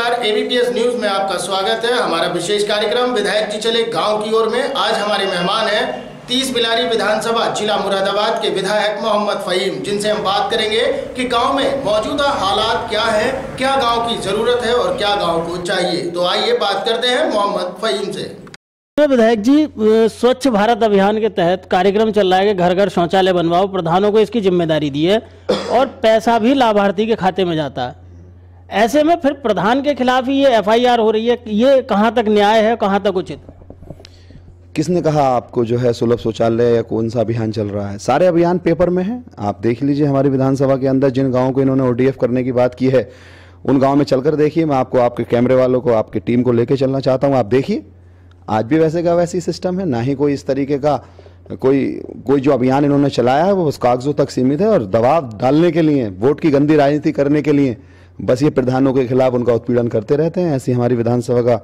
नमस्कार ABPS news में आपका स्वागत है हमारा विशेष कार्यक्रम विधायक जी चले गांव की ओर में आज हमारे मेहमान हैं तीस बिलारी विधानसभा जिला मुरादाबाद के विधायक मोहम्मद फ़हीम जिनसे हम बात करेंगे कि गांव में मौजूदा हालात क्या है क्या गांव की ज़रूरत है और क्या गांव को चाहिए तो आइए बात करते हैं मोहम्मद फ़हीम से तो विधायक जी स्वच्छ भारत अभियान के तहत कार्यक्रम चल रहा है कि घर घर शौचालय बनवाओ प्रधानों को इसकी जिम्मेदारी दी है और पैसा भी लाभार्थी के खाते में जाता है ऐसे में फिर प्रधान के खिलाफ ही ये एफआईआर हो रही है ये कहाँ तक न्याय है कहाँ तक उचित किसने कहा आपको जो है सुलभ शौचालय या कौन सा अभियान चल रहा है सारे अभियान पेपर में है आप देख लीजिए हमारी विधानसभा के अंदर जिन गाँव को इन्होंने ओडीएफ करने की बात की है उन गाँव में चलकर देखिए मैं आपको आपके कैमरे वालों को आपकी टीम को लेकर चलना चाहता हूँ आप देखिए आज भी वैसे का वैसी सिस्टम है ना ही कोई इस तरीके का कोई कोई जो अभियान इन्होंने चलाया है वो उस कागजों तक सीमित है और दबाव डालने के लिए वोट की गंदी राजनीति करने के लिए बस ये प्रधानों के खिलाफ उनका उत्पीड़न करते रहते हैं ऐसी हमारी विधानसभा का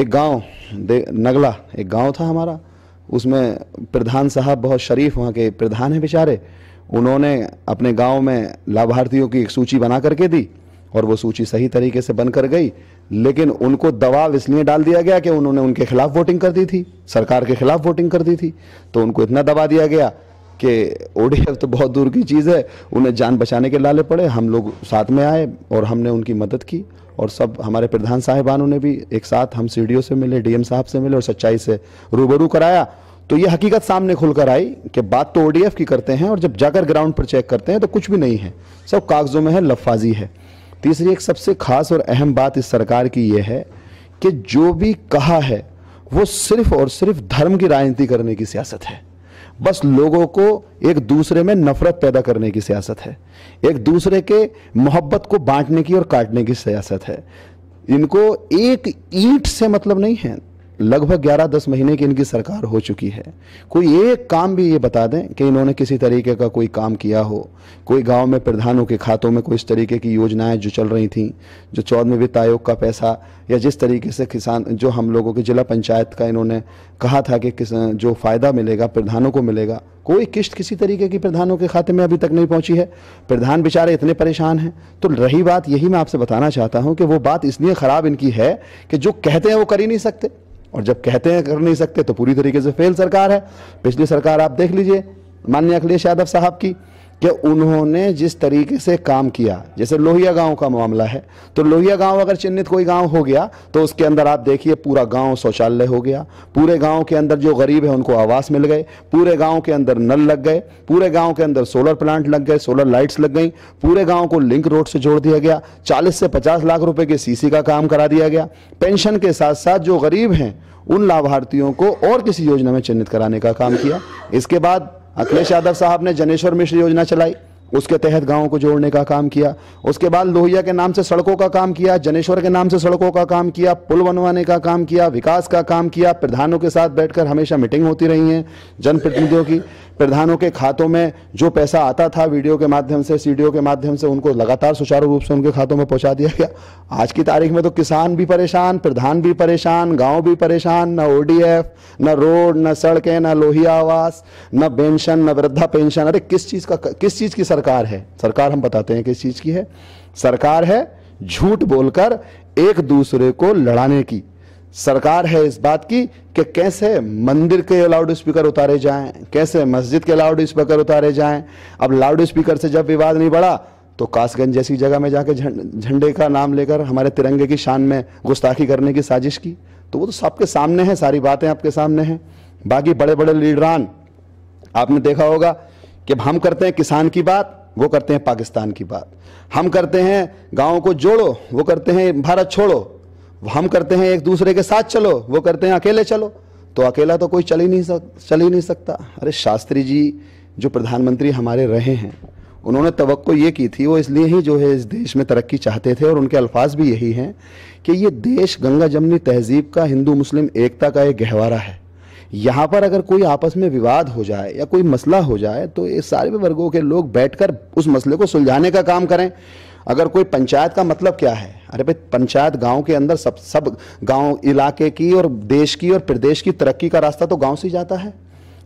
एक गांव नगला एक गांव था हमारा उसमें प्रधान साहब बहुत शरीफ वहाँ के प्रधान हैं बेचारे उन्होंने अपने गांव में लाभार्थियों की एक सूची बना करके दी और वो सूची सही तरीके से बन कर गई लेकिन उनको दबाव इसलिए डाल दिया गया कि उन्होंने उनके खिलाफ वोटिंग कर दी थी सरकार के खिलाफ वोटिंग कर दी थी तो उनको इतना दबा दिया गया कि ओडीएफ तो बहुत दूर की चीज़ है उन्हें जान बचाने के लाले पड़े हम लोग साथ में आए और हमने उनकी मदद की और सब हमारे प्रधान साहिबानों ने भी एक साथ हम सी से मिले डी साहब से मिले और सच्चाई से रूबरू कराया तो ये हकीकत सामने खुलकर आई कि बात तो ओडीएफ की करते हैं और जब जाकर ग्राउंड पर चेक करते हैं तो कुछ भी नहीं है सब कागजों में है लफाजी है तीसरी एक सबसे खास और अहम बात इस सरकार की यह है कि जो भी कहा है वो सिर्फ और सिर्फ धर्म की राजनीति करने की सियासत है बस लोगों को एक दूसरे में नफरत पैदा करने की सियासत है एक दूसरे के मोहब्बत को बांटने की और काटने की सियासत है इनको एक ईंट से मतलब नहीं है लगभग 11-10 महीने की इनकी सरकार हो चुकी है कोई एक काम भी ये बता दें कि इन्होंने किसी तरीके का कोई काम किया हो कोई गांव में प्रधानों के खातों में कोई इस तरीके की योजनाएं जो चल रही थी जो चौदहवें वित्त आयोग का पैसा या जिस तरीके से किसान जो हम लोगों के जिला पंचायत का इन्होंने कहा था कि जो फ़ायदा मिलेगा प्रधानों को मिलेगा कोई किश्त किसी तरीके की प्रधानों के खाते में अभी तक नहीं पहुंची है प्रधान बेचारे इतने परेशान हैं तो रही बात यही मैं आपसे बताना चाहता हूं कि वो बात इसलिए ख़राब इनकी है कि जो कहते हैं वो कर ही नहीं सकते और जब कहते हैं कर नहीं सकते तो पूरी तरीके से फेल सरकार है पिछली सरकार आप देख लीजिए माननीय अखिलेश यादव साहब की कि उन्होंने जिस तरीके से काम किया जैसे लोहिया गांव का मामला है तो लोहिया गांव अगर चिन्हित कोई गांव हो गया तो उसके अंदर आप देखिए पूरा गांव शौचालय हो गया पूरे गांव के अंदर जो गरीब है उनको आवास मिल गए पूरे गांव के अंदर नल लग गए पूरे गांव के अंदर सोलर प्लांट लग गए सोलर लाइट्स लग गई पूरे गाँव को लिंक रोड से जोड़ दिया गया चालीस से पचास लाख रुपये के सी का काम करा दिया गया पेंशन के साथ साथ जो गरीब हैं उन लाभार्थियों को और किसी योजना में चिन्हित कराने का काम किया इसके बाद अखिलेश यादव साहब ने जनेश्वर मिश्र योजना चलाई उसके तहत गाँव को जोड़ने का काम किया उसके बाद लोहिया के नाम से सड़कों का काम किया जनेश्वर के नाम से सड़कों का काम किया पुल बनवाने का काम किया विकास का काम किया प्रधानों के साथ बैठकर हमेशा मीटिंग होती रही है जनप्रतिनिधियों की प्रधानों के खातों में जो पैसा आता था वीडियो के माध्यम से सीडियो के माध्यम से उनको लगातार सुचारू रूप से उनके खातों में पहुंचा दिया गया आज की तारीख में तो किसान भी परेशान प्रधान भी परेशान गांव भी परेशान न ओडीएफ न रोड न सड़कें न लोहिया आवास न पेंशन न वृद्धा पेंशन अरे किस चीज़ का किस चीज़ की सरकार है सरकार हम बताते हैं किस चीज़ की है सरकार है झूठ बोलकर एक दूसरे को लड़ाने की सरकार है इस बात की कि कैसे मंदिर के लाउड स्पीकर उतारे जाएं कैसे मस्जिद के लाउड स्पीकर उतारे जाएं अब लाउड स्पीकर से जब विवाद नहीं बढ़ा तो कासगंज जैसी जगह में जाके झंडे का नाम लेकर हमारे तिरंगे की शान में गुस्ताखी करने की साजिश की तो वो तो सबके सामने है सारी बातें आपके सामने हैं बाकी बड़े बड़े लीडरान आपने देखा होगा कि हम करते हैं किसान की बात वो करते हैं पाकिस्तान की बात हम करते हैं गाँव को जोड़ो वो करते हैं भारत छोड़ो हम करते हैं एक दूसरे के साथ चलो वो करते हैं अकेले चलो तो अकेला तो कोई चल ही नहीं सक चल ही नहीं सकता अरे शास्त्री जी जो प्रधानमंत्री हमारे रहे हैं उन्होंने तो ये की थी वो इसलिए ही जो है इस देश में तरक्की चाहते थे और उनके अल्फाज भी यही हैं कि ये देश गंगा जमनी तहजीब का हिंदू मुस्लिम एकता का एक गहवारा है यहाँ पर अगर कोई आपस में विवाद हो जाए या कोई मसला हो जाए तो ये सारे वर्गों के लोग बैठकर उस मसले को सुलझाने का काम करें अगर कोई पंचायत का मतलब क्या है अरे भाई पंचायत गांव के अंदर सब सब गांव इलाके की और देश की और प्रदेश की तरक्की का रास्ता तो गांव से ही जाता है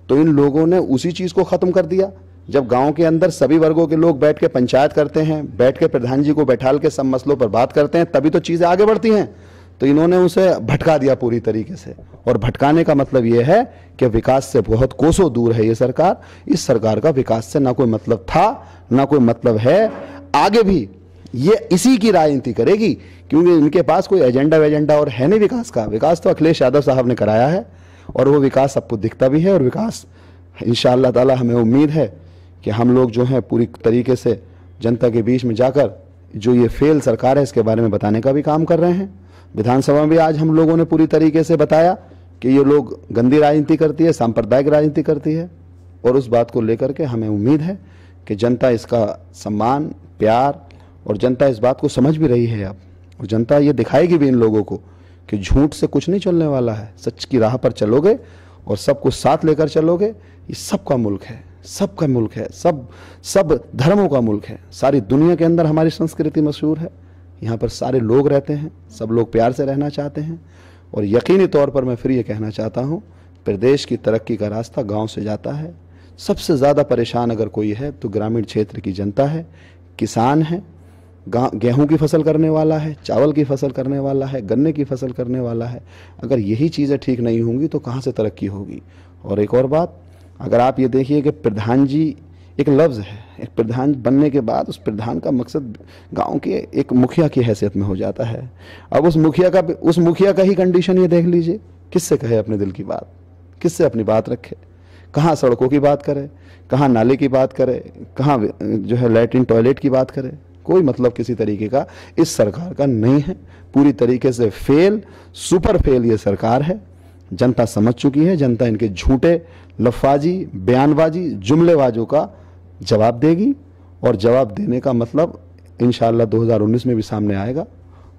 तो इन लोगों ने उसी चीज़ को ख़त्म कर दिया जब गांव के अंदर सभी वर्गों के लोग बैठ के पंचायत करते हैं बैठ के प्रधान जी को बैठाल के सब मसलों पर बात करते हैं तभी तो चीज़ें आगे बढ़ती हैं तो इन्होंने उसे भटका दिया पूरी तरीके से और भटकाने का मतलब ये है कि विकास से बहुत कोसों दूर है ये सरकार इस सरकार का विकास से ना कोई मतलब था ना कोई मतलब है आगे भी ये इसी की राजनीति करेगी क्योंकि इनके पास कोई एजेंडा वेजेंडा और है नहीं विकास का विकास तो अखिलेश यादव साहब ने कराया है और वो विकास सबको दिखता भी है और विकास इन ताला हमें उम्मीद है कि हम लोग जो हैं पूरी तरीके से जनता के बीच में जाकर जो ये फेल सरकार है इसके बारे में बताने का भी काम कर रहे हैं विधानसभा में भी आज हम लोगों ने पूरी तरीके से बताया कि ये लोग गंदी राजनीति करती है सांप्रदायिक राजनीति करती है और उस बात को लेकर के हमें उम्मीद है कि जनता इसका सम्मान प्यार और जनता इस बात को समझ भी रही है अब और जनता ये दिखाएगी भी इन लोगों को कि झूठ से कुछ नहीं चलने वाला है सच की राह पर चलोगे और सबको साथ लेकर चलोगे ये सबका मुल्क है सबका मुल्क है सब सब धर्मों का मुल्क है सारी दुनिया के अंदर हमारी संस्कृति मशहूर है यहाँ पर सारे लोग रहते हैं सब लोग प्यार से रहना चाहते हैं और यकीनी तौर पर मैं फिर ये कहना चाहता हूँ प्रदेश की तरक्की का रास्ता गांव से जाता है सबसे ज़्यादा परेशान अगर कोई है तो ग्रामीण क्षेत्र की जनता है किसान है गेहूं की फसल करने वाला है चावल की फसल करने वाला है गन्ने की फसल करने वाला है अगर यही चीज़ें ठीक नहीं होंगी तो कहाँ से तरक्की होगी और एक और बात अगर आप ये देखिए कि प्रधान जी एक लफ्ज़ है एक प्रधान बनने के बाद उस प्रधान का मकसद गांव के एक मुखिया की हैसियत में हो जाता है अब उस मुखिया का उस मुखिया का ही कंडीशन ये देख लीजिए किससे कहे अपने दिल की बात किससे अपनी बात रखे कहाँ सड़कों की बात करे कहाँ नाले की बात करे कहाँ जो है लेटरिन टॉयलेट की बात करे कोई मतलब किसी तरीके का इस सरकार का नहीं है पूरी तरीके से फेल सुपर फेल ये सरकार है जनता समझ चुकी है जनता इनके झूठे लफाजी बयानबाजी जुमलेबाजों का जवाब देगी और जवाब देने का मतलब इन 2019 में भी सामने आएगा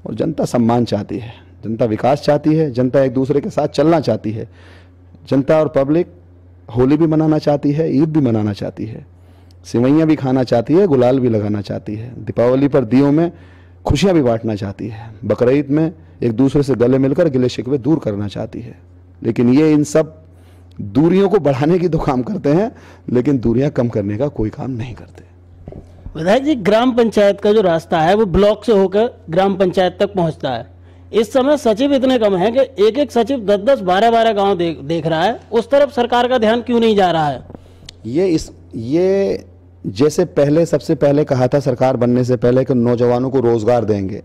और जनता सम्मान चाहती है जनता विकास चाहती है जनता एक दूसरे के साथ चलना चाहती है जनता और पब्लिक होली भी मनाना चाहती है ईद भी मनाना चाहती है सिवैयाँ भी खाना चाहती है गुलाल भी लगाना चाहती है दीपावली पर दियों में खुशियाँ भी बांटना चाहती है बकरीद में एक दूसरे से गले मिलकर गिले शिकवे दूर करना चाहती है लेकिन ये इन सब दूरियों को बढ़ाने की तो काम करते हैं लेकिन दूरियां कम करने का कोई काम नहीं करते विधायक जी ग्राम पंचायत का जो रास्ता है वो ब्लॉक से होकर ग्राम पंचायत तक पहुंचता है इस समय सचिव इतने कम हैं कि एक एक सचिव दस दस बारह बारह गांव देख देख रहा है उस तरफ सरकार का ध्यान क्यों नहीं जा रहा है ये इस ये जैसे पहले सबसे पहले कहा था सरकार बनने से पहले कि नौजवानों को रोज़गार देंगे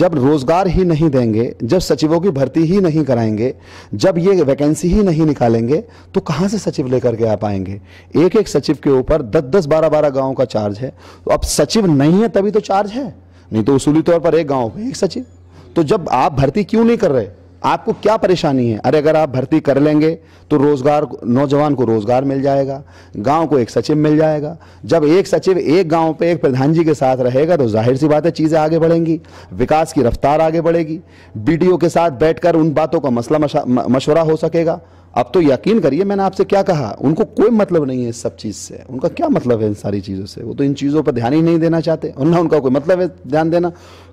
जब रोज़गार ही नहीं देंगे जब सचिवों की भर्ती ही नहीं कराएंगे जब ये वैकेंसी ही नहीं निकालेंगे तो कहाँ से सचिव लेकर के आ पाएंगे एक एक सचिव के ऊपर दस दस बारह बारह गाँव का चार्ज है तो अब सचिव नहीं है तभी तो चार्ज है नहीं तो उसूली तौर पर एक गाँव पर एक सचिव तो जब आप भर्ती क्यों नहीं कर रहे आपको क्या परेशानी है अरे अगर आप भर्ती कर लेंगे तो रोज़गार नौजवान को रोज़गार मिल जाएगा गांव को एक सचिव मिल जाएगा जब एक सचिव एक गांव पे एक प्रधान जी के साथ रहेगा तो जाहिर सी बात है चीज़ें आगे बढ़ेंगी विकास की रफ्तार आगे बढ़ेगी बी के साथ बैठ उन बातों का मसला मशवरा हो सकेगा अब तो यकीन करिए मैंने आपसे क्या कहा उनको कोई मतलब नहीं है इस सब चीज़ से उनका क्या मतलब है इन सारी चीज़ों से वो तो इन चीज़ों पर ध्यान ही नहीं देना चाहते और ना उनका कोई मतलब है ध्यान देना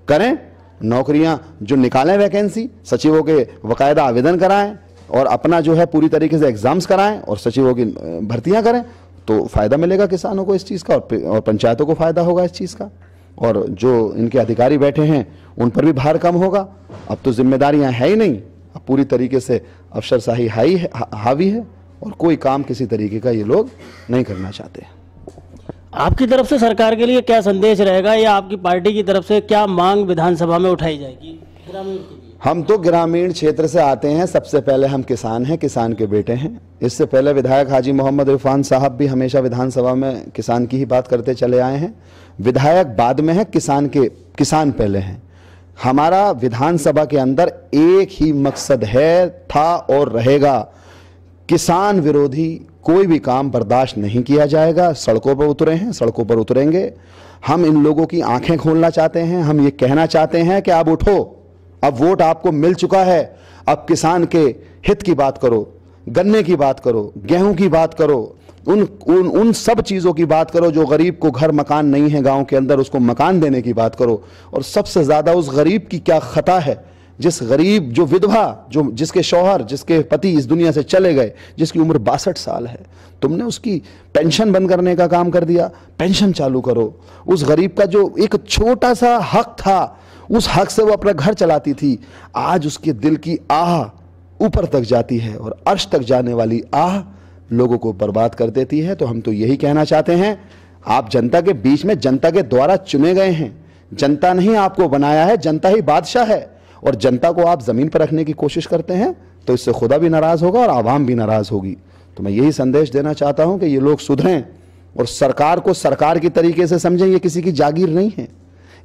करें नौकरियां जो निकालें वैकेंसी सचिवों के बाकायदा आवेदन कराएं और अपना जो है पूरी तरीके से एग्ज़ाम्स कराएं और सचिवों की भर्तियां करें तो फ़ायदा मिलेगा किसानों को इस चीज़ का और, पंचायतों को फ़ायदा होगा इस चीज़ का और जो इनके अधिकारी बैठे हैं उन पर भी भार कम होगा अब तो जिम्मेदारियाँ है ही नहीं अब पूरी तरीके से अफसरशाही हाई हावी है और कोई काम किसी तरीके का ये लोग नहीं करना चाहते हैं आपकी तरफ से सरकार के लिए क्या संदेश रहेगा या आपकी पार्टी की तरफ से क्या मांग विधानसभा में उठाई जाएगी हम तो ग्रामीण क्षेत्र से आते हैं सबसे पहले हम किसान हैं किसान के बेटे हैं इससे पहले विधायक हाजी मोहम्मद इरफान साहब भी हमेशा विधानसभा में किसान की ही बात करते चले आए हैं विधायक बाद में है किसान के किसान पहले हैं हमारा विधानसभा के अंदर एक ही मकसद है था और रहेगा किसान विरोधी कोई भी काम बर्दाश्त नहीं किया जाएगा सड़कों पर उतरे हैं सड़कों पर उतरेंगे हम इन लोगों की आंखें खोलना चाहते हैं हम ये कहना चाहते हैं कि आप उठो अब वोट आपको मिल चुका है अब किसान के हित की बात करो गन्ने की बात करो गेहूं की बात करो उन उन उन सब चीज़ों की बात करो जो गरीब को घर मकान नहीं है गांव के अंदर उसको मकान देने की बात करो और सबसे ज़्यादा उस गरीब की क्या ख़ता है जिस गरीब जो विधवा जो जिसके शौहर जिसके पति इस दुनिया से चले गए जिसकी उम्र बासठ साल है तुमने उसकी पेंशन बंद करने का काम कर दिया पेंशन चालू करो उस गरीब का जो एक छोटा सा हक था उस हक से वो अपना घर चलाती थी आज उसके दिल की आह ऊपर तक जाती है और अर्श तक जाने वाली आह लोगों को बर्बाद कर देती है तो हम तो यही कहना चाहते हैं आप जनता के बीच में जनता के द्वारा चुने गए हैं जनता नहीं आपको बनाया है जनता ही बादशाह है और जनता को आप ज़मीन पर रखने की कोशिश करते हैं तो इससे खुदा भी नाराज़ होगा और आवाम भी नाराज़ होगी तो मैं यही संदेश देना चाहता हूं कि ये लोग सुधरें और सरकार को सरकार के तरीके से समझें ये किसी की जागीर नहीं है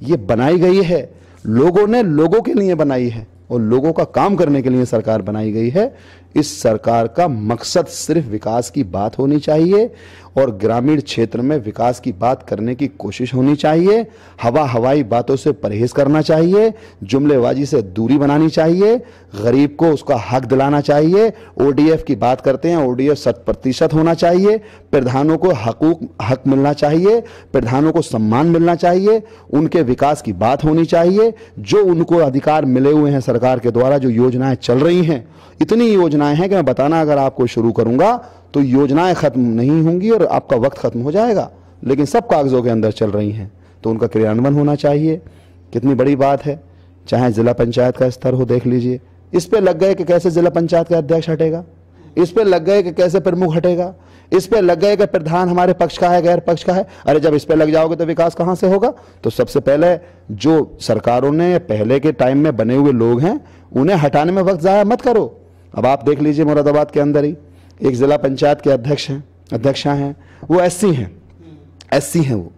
ये बनाई गई है लोगों ने लोगों के लिए बनाई है और लोगों का काम करने के लिए सरकार बनाई गई है इस सरकार का मकसद सिर्फ विकास की बात होनी चाहिए और ग्रामीण क्षेत्र में विकास की बात करने की कोशिश होनी चाहिए हवा हवाई बातों से परहेज करना चाहिए जुमलेबाजी से दूरी बनानी चाहिए गरीब को उसका हक दिलाना चाहिए ओडीएफ की बात करते हैं ओडीएफ शत प्रतिशत होना चाहिए प्रधानों को हकूक हक मिलना चाहिए प्रधानों को सम्मान मिलना चाहिए उनके विकास की बात होनी चाहिए जो उनको अधिकार मिले हुए हैं सरकार के द्वारा जो योजनाएं चल रही हैं इतनी योजनाएं हैं कि मैं बताना अगर आपको शुरू करूंगा तो योजनाएं ख़त्म नहीं होंगी और आपका वक्त ख़त्म हो जाएगा लेकिन सब कागज़ों के अंदर चल रही हैं तो उनका क्रियान्वयन होना चाहिए कितनी बड़ी बात है चाहे ज़िला पंचायत का स्तर हो देख लीजिए इस पर लग गए कि कैसे ज़िला पंचायत का अध्यक्ष हटेगा इस पर लग गए कि कैसे प्रमुख हटेगा इस पर लग गए कि प्रधान हमारे पक्ष का है गैर पक्ष का है अरे जब इस पर लग जाओगे तो विकास कहाँ से होगा तो सबसे पहले जो सरकारों ने पहले के टाइम में बने हुए लोग हैं उन्हें हटाने में वक्त ज़ाया मत करो अब आप देख लीजिए मुरादाबाद के अंदर ही एक ज़िला पंचायत के अध्यक्ष हैं अध्यक्षा हैं वो एस हैं एस हैं वो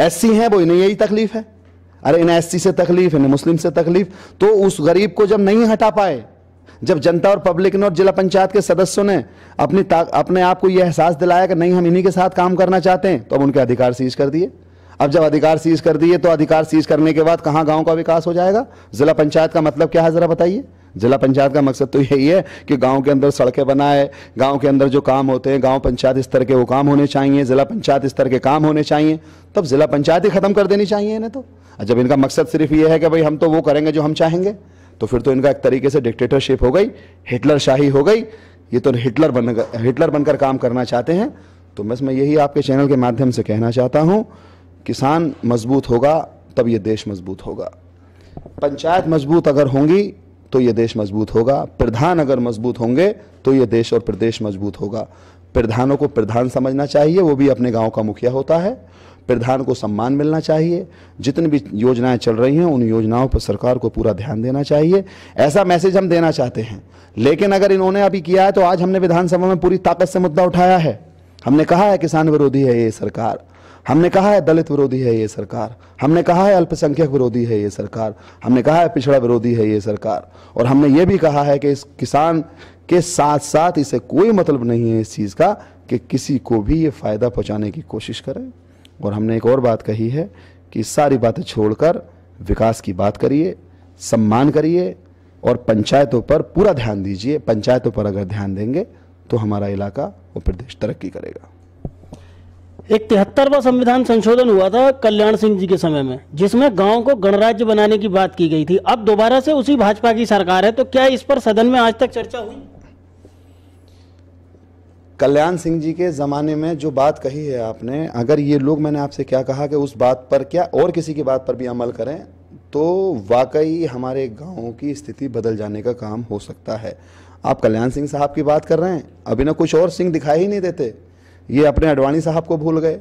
एस हैं वो इन्हें यही तकलीफ है अरे इन्हें एस से तकलीफ इन्हें मुस्लिम से तकलीफ तो उस गरीब को जब नहीं हटा पाए जब जनता और पब्लिक ने और जिला पंचायत के सदस्यों ने अपनी अपने आप को यह एहसास दिलाया कि नहीं हम इन्हीं के साथ काम करना चाहते हैं तो अब उनके अधिकार सीज कर दिए अब जब अधिकार सीज कर दिए तो अधिकार सीज करने के बाद कहाँ गाँव का विकास हो जाएगा जिला पंचायत का मतलब क्या है ज़रा बताइए जिला पंचायत का मकसद तो यही है कि गांव के अंदर सड़कें बनाए गांव के अंदर जो काम होते हैं गांव पंचायत स्तर के वो काम होने चाहिए जिला पंचायत स्तर के काम होने चाहिए तब जिला पंचायत ही ख़त्म कर देनी चाहिए इन्हें तो जब इनका मकसद सिर्फ ये है कि भाई हम तो वो करेंगे जो हम चाहेंगे तो फिर तो इनका एक तरीके से डिक्टेटरशिप हो गई हिटलर शाही हो गई ये तो हिटलर बन हिटलर बनकर काम करना चाहते हैं तो बस मैं यही आपके चैनल के माध्यम से कहना चाहता हूँ किसान मजबूत होगा तब ये देश मजबूत होगा पंचायत मजबूत अगर होंगी तो ये देश मजबूत होगा प्रधान अगर मजबूत होंगे तो ये देश और प्रदेश मजबूत होगा प्रधानों को प्रधान समझना चाहिए वो भी अपने गांव का मुखिया होता है प्रधान को सम्मान मिलना चाहिए जितनी भी योजनाएं चल रही हैं उन योजनाओं पर सरकार को पूरा ध्यान देना चाहिए ऐसा मैसेज हम देना चाहते हैं लेकिन अगर इन्होंने अभी किया है तो आज हमने विधानसभा में पूरी ताकत से मुद्दा उठाया है हमने कहा है किसान विरोधी है ये सरकार हमने कहा है दलित विरोधी है ये सरकार हमने कहा है अल्पसंख्यक विरोधी है ये सरकार हमने कहा है पिछड़ा विरोधी है ये सरकार और हमने ये भी कहा है कि इस किसान के साथ साथ इसे कोई मतलब नहीं है इस चीज़ का कि किसी को भी ये फ़ायदा पहुंचाने की कोशिश करें और हमने एक और बात कही है कि सारी बातें छोड़कर विकास की बात करिए सम्मान करिए और पंचायतों पर पूरा ध्यान दीजिए पंचायतों पर अगर ध्यान देंगे तो हमारा इलाका वो प्रदेश तरक्की करेगा एक तिहत्तरवा संविधान संशोधन हुआ था कल्याण सिंह जी के समय में जिसमें गांव को गणराज्य बनाने की बात की गई थी अब दोबारा से उसी भाजपा की सरकार है तो क्या इस पर सदन में आज तक चर्चा हुई कल्याण सिंह जी के ज़माने में जो बात कही है आपने अगर ये लोग मैंने आपसे क्या कहा कि उस बात पर क्या और किसी की बात पर भी अमल करें तो वाकई हमारे गाँव की स्थिति बदल जाने का काम हो सकता है आप कल्याण सिंह साहब की बात कर रहे हैं अभी ना कुछ और सिंह दिखाई ही नहीं देते ये अपने अडवाणी साहब को भूल गए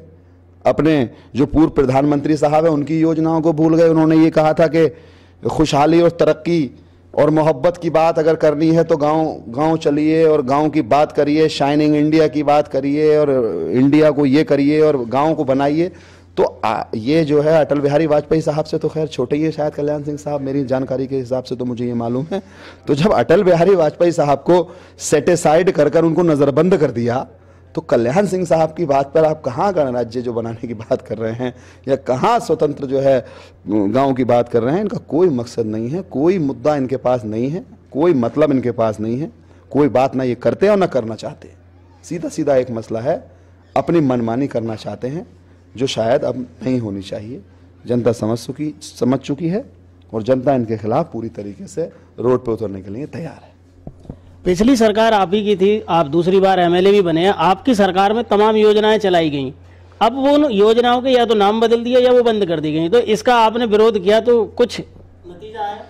अपने जो पूर्व प्रधानमंत्री साहब हैं उनकी योजनाओं को भूल गए उन्होंने ये कहा था कि खुशहाली और तरक्की और मोहब्बत की बात अगर करनी है तो गांव गांव चलिए और गांव की बात करिए शाइनिंग इंडिया की बात करिए और इंडिया को ये करिए और गांव को बनाइए तो आ, ये जो है अटल बिहारी वाजपेयी साहब से तो खैर छोटे ही शायद कल्याण सिंह साहब मेरी जानकारी के हिसाब से तो मुझे ये मालूम है तो जब अटल बिहारी वाजपेयी साहब को सेटिसाइड कर कर उनको नज़रबंद कर दिया तो कल्याण सिंह साहब की बात पर आप कहाँ गणराज्य जो बनाने की बात कर रहे हैं या कहाँ स्वतंत्र जो है गाँव की बात कर रहे हैं इनका कोई मकसद नहीं है कोई मुद्दा इनके पास नहीं है कोई मतलब इनके पास नहीं है कोई बात ना ये करते और ना करना चाहते सीधा सीधा एक मसला है अपनी मनमानी करना चाहते हैं जो शायद अब नहीं होनी चाहिए जनता समझ चुकी समझ चुकी है और जनता इनके खिलाफ पूरी तरीके से रोड पर उतरने के लिए तैयार है पिछली सरकार आप ही की थी आप दूसरी बार एमएलए भी बने हैं आपकी सरकार में तमाम योजनाएं चलाई गई अब वो योजनाओं के या तो नाम बदल दिया या वो बंद कर दी गई तो इसका आपने विरोध किया तो कुछ नतीजा आया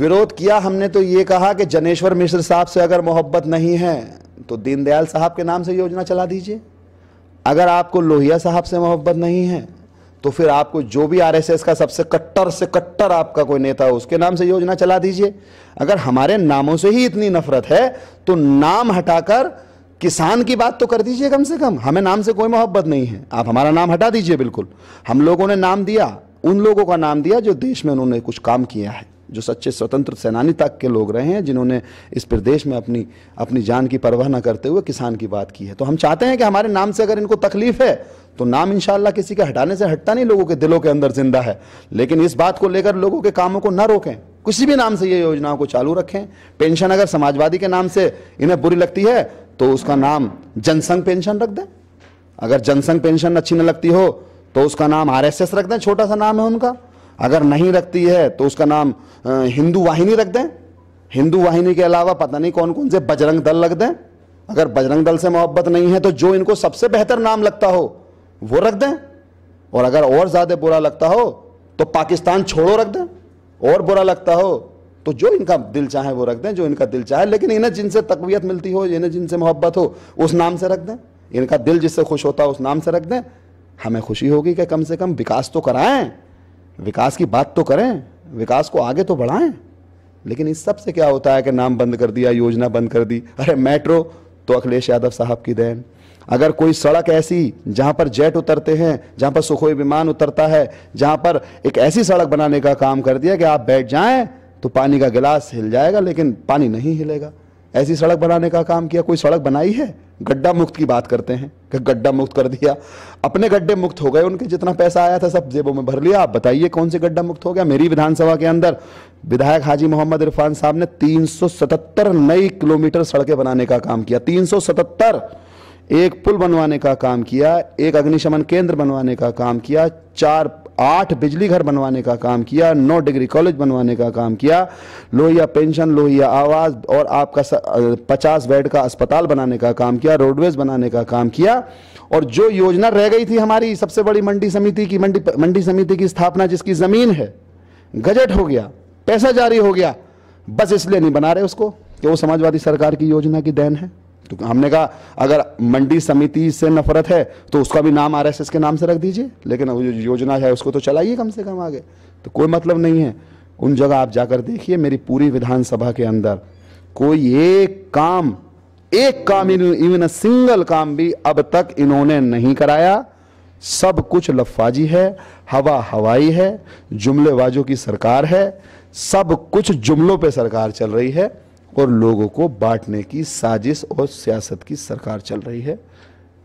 विरोध किया हमने तो ये कहा कि जनेश्वर मिश्र साहब से अगर मोहब्बत नहीं है तो दीनदयाल साहब के नाम से योजना चला दीजिए अगर आपको लोहिया साहब से मोहब्बत नहीं है तो फिर आपको जो भी आरएसएस का सबसे कट्टर से कट्टर आपका कोई नेता हो उसके नाम से योजना चला दीजिए अगर हमारे नामों से ही इतनी नफरत है तो नाम हटाकर किसान की बात तो कर दीजिए कम से कम हमें नाम से कोई मोहब्बत नहीं है आप हमारा नाम हटा दीजिए बिल्कुल हम लोगों ने नाम दिया उन लोगों का नाम दिया जो देश में उन्होंने कुछ काम किया है जो सच्चे स्वतंत्र सेनानी तक के लोग रहे हैं जिन्होंने इस प्रदेश में अपनी अपनी जान की परवाह न करते हुए किसान की बात की है तो हम चाहते हैं कि हमारे नाम से अगर इनको तकलीफ है तो नाम इंशाल्लाह किसी के हटाने से हटता नहीं लोगों के दिलों के अंदर जिंदा है लेकिन इस बात को लेकर लोगों के कामों को न रोकें किसी भी नाम से ये योजनाओं को चालू रखें पेंशन अगर समाजवादी के नाम से इन्हें बुरी लगती है तो उसका नाम जनसंघ पेंशन रख दें अगर जनसंघ पेंशन अच्छी न लगती हो तो उसका नाम आरएसएस रख दें छोटा सा नाम है उनका अगर नहीं रखती है तो उसका नाम हिंदू वाहिनी रख दें हिंदू वाहिनी के अलावा पता नहीं कौन कौन से बजरंग दल रख दें अगर बजरंग दल से मोहब्बत नहीं है तो जो इनको सबसे बेहतर नाम लगता हो वो रख दें और अगर और ज़्यादा बुरा लगता हो तो पाकिस्तान छोड़ो रख दें और बुरा लगता हो तो जो इनका दिल चाहे वो रख दें जो इनका दिल चाहे लेकिन इन्हें जिनसे तकवीत मिलती हो इन्हें जिनसे मोहब्बत हो उस नाम से रख दें इनका दिल जिससे खुश होता है उस नाम से रख दें हमें खुशी होगी कि कम से कम विकास तो कराएं विकास की बात तो करें विकास को आगे तो बढ़ाएं लेकिन इस सब से क्या होता है कि नाम बंद कर दिया योजना बंद कर दी अरे मेट्रो तो अखिलेश यादव साहब की देन अगर कोई सड़क ऐसी जहाँ पर जेट उतरते हैं जहाँ पर सुखोई विमान उतरता है जहाँ पर एक ऐसी सड़क बनाने का काम कर दिया कि आप बैठ जाएं तो पानी का गिलास हिल जाएगा लेकिन पानी नहीं हिलेगा ऐसी सड़क बनाने का काम किया कोई सड़क बनाई है गड्ढा मुक्त की बात करते हैं कि गड्ढा मुक्त कर दिया अपने गड्ढे मुक्त हो गए उनके जितना पैसा आया था सब जेबों में भर लिया आप बताइए कौन से गड्ढा मुक्त हो गया मेरी विधानसभा के अंदर विधायक हाजी मोहम्मद इरफान साहब ने 377 नई किलोमीटर सड़कें बनाने का काम किया 377 एक पुल बनवाने का काम किया एक अग्निशमन केंद्र बनवाने का काम किया चार आठ बिजली घर बनवाने का काम किया नौ डिग्री कॉलेज बनवाने का काम किया लोहिया पेंशन लोहिया आवाज और आपका पचास बेड का अस्पताल बनाने का काम किया रोडवेज बनाने का काम किया और जो योजना रह गई थी हमारी सबसे बड़ी मंडी समिति की मंडी मंडी समिति की स्थापना जिसकी ज़मीन है गजट हो गया पैसा जारी हो गया बस इसलिए नहीं बना रहे उसको कि वो समाजवादी सरकार की योजना की देन है तो हमने कहा अगर मंडी समिति से नफरत है तो उसका भी नाम आरएसएस के नाम से रख दीजिए लेकिन वो जो योजना है उसको तो चलाइए कम से कम आगे तो कोई मतलब नहीं है उन जगह आप जाकर देखिए मेरी पूरी विधानसभा के अंदर कोई एक काम एक काम इवन अ सिंगल काम भी अब तक इन्होंने नहीं कराया सब कुछ लफाजी है हवा हवाई है जुमलेबाजों की सरकार है सब कुछ जुमलों पे सरकार चल रही है और लोगों को बांटने की साजिश और सियासत की सरकार चल रही है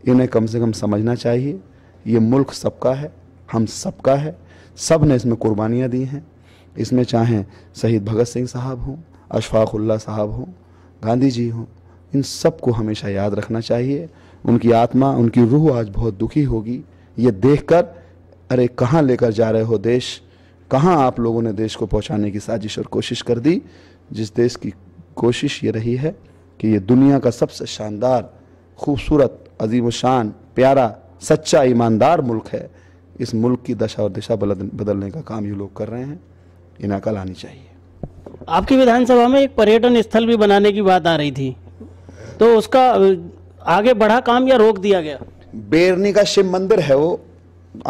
इन्हें कम से कम समझना चाहिए ये मुल्क सबका है हम सबका है सब ने इसमें कुर्बानियाँ दी हैं इसमें चाहे शहीद भगत सिंह साहब हों अशफाकुल्ला साहब हों गांधी जी हों इन सब को हमेशा याद रखना चाहिए उनकी आत्मा उनकी रूह आज बहुत दुखी होगी ये देखकर अरे कहाँ लेकर जा रहे हो देश कहाँ आप लोगों ने देश को पहुँचाने की साजिश और कोशिश कर दी जिस देश की कोशिश ये रही है कि ये दुनिया का सबसे शानदार खूबसूरत अजीम शान प्यारा सच्चा ईमानदार मुल्क है इस मुल्क की दशा और दिशा बदलने का काम ये लोग कर रहे हैं इन्हें अकल आनी चाहिए आपकी विधानसभा में एक पर्यटन स्थल भी बनाने की बात आ रही थी तो उसका आगे बढ़ा काम या रोक दिया गया बेरनी का शिव मंदिर है वो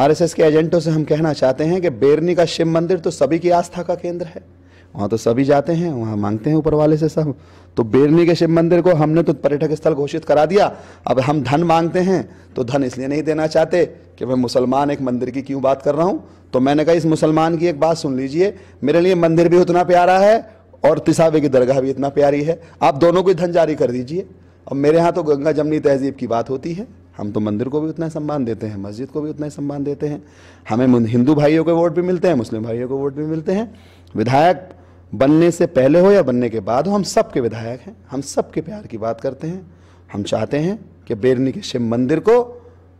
आरएसएस के एजेंटों से हम कहना चाहते हैं कि बेरनी का शिव मंदिर तो सभी की आस्था का केंद्र है वहाँ तो सभी जाते हैं वहाँ मांगते हैं ऊपर वाले से सब तो बेरनी के शिव मंदिर को हमने तो पर्यटक स्थल घोषित करा दिया अब हम धन मांगते हैं तो धन इसलिए नहीं देना चाहते कि मैं मुसलमान एक मंदिर की क्यों बात कर रहा हूँ तो मैंने कहा इस मुसलमान की एक बात सुन लीजिए मेरे लिए मंदिर भी उतना प्यारा है और तिसावे की दरगाह भी इतना प्यारी है आप दोनों को धन जारी कर दीजिए अब मेरे यहाँ तो गंगा जमनी तहजीब की बात होती है हम तो मंदिर को भी उतना सम्मान देते हैं मस्जिद को भी उतना ही सम्मान देते हैं हमें हिंदू भाइयों के वोट भी मिलते हैं मुस्लिम भाइयों को वोट भी मिलते हैं विधायक बनने से पहले हो या बनने के बाद हो हम सबके विधायक हैं हम सबके प्यार की बात करते हैं हम चाहते हैं कि बेरनी के शिव मंदिर को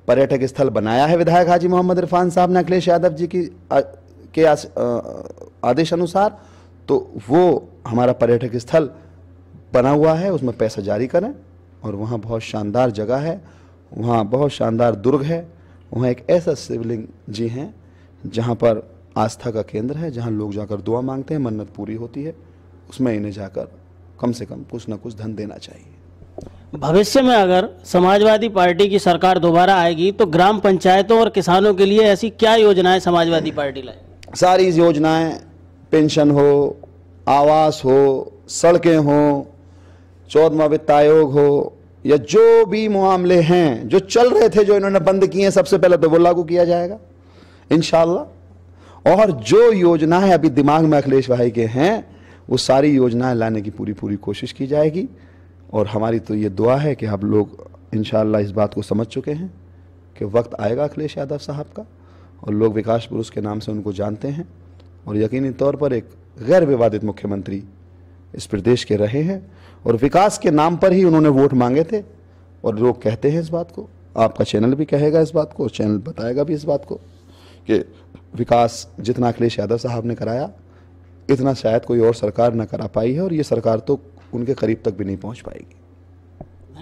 पर्यटक स्थल बनाया है विधायक हाजी मोहम्मद इरफान साहब ने अखिलेश यादव जी की आ, के आ, आदेश अनुसार तो वो हमारा पर्यटक स्थल बना हुआ है उसमें पैसा जारी करें और वहाँ बहुत शानदार जगह है वहाँ बहुत शानदार दुर्ग है वहाँ एक ऐसा शिवलिंग जी हैं जहाँ पर आस्था का केंद्र है जहाँ लोग जाकर दुआ मांगते हैं मन्नत पूरी होती है उसमें इन्हें जाकर कम से कम कुछ ना कुछ धन देना चाहिए भविष्य में अगर समाजवादी पार्टी की सरकार दोबारा आएगी तो ग्राम पंचायतों और किसानों के लिए ऐसी क्या योजनाएं समाजवादी पार्टी लाए सारी योजनाएं पेंशन हो आवास हो सड़कें हों चौदवा वित्त आयोग हो या जो भी मामले हैं जो चल रहे थे जो इन्होंने बंद किए हैं सबसे पहले तो वो लागू किया जाएगा इन और जो योजनाएं अभी दिमाग में अखिलेश भाई के हैं वो सारी योजनाएं लाने की पूरी पूरी कोशिश की जाएगी और हमारी तो ये दुआ है कि आप लोग इन इस बात को समझ चुके हैं कि वक्त आएगा अखिलेश यादव साहब का और लोग विकास पुरुष के नाम से उनको जानते हैं और यकीनी तौर पर एक गैर विवादित मुख्यमंत्री इस प्रदेश के रहे हैं और विकास के नाम पर ही उन्होंने वोट मांगे थे और लोग कहते हैं इस बात को आपका चैनल भी कहेगा इस बात को और चैनल बताएगा भी इस बात को कि विकास जितना अखिलेश यादव साहब ने कराया इतना शायद कोई और सरकार न करा पाई है और ये सरकार तो उनके करीब तक भी नहीं पहुंच पाएगी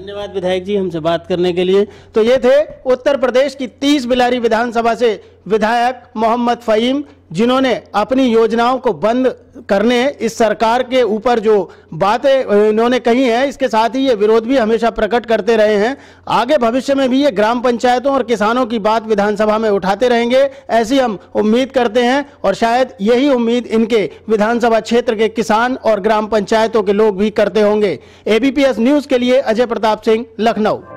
धन्यवाद विधायक जी हमसे बात करने के लिए तो ये थे उत्तर प्रदेश की तीस बिलारी विधानसभा से विधायक मोहम्मद फ़हीम जिन्होंने अपनी योजनाओं को बंद करने इस सरकार के ऊपर जो बातें इन्होंने कही हैं इसके साथ ही ये विरोध भी हमेशा प्रकट करते रहे हैं आगे भविष्य में भी ये ग्राम पंचायतों और किसानों की बात विधानसभा में उठाते रहेंगे ऐसी हम उम्मीद करते हैं और शायद यही उम्मीद इनके विधानसभा क्षेत्र के किसान और ग्राम पंचायतों के लोग भी करते होंगे एबीपीएस न्यूज़ के लिए अजय प्रताप सिंह लखनऊ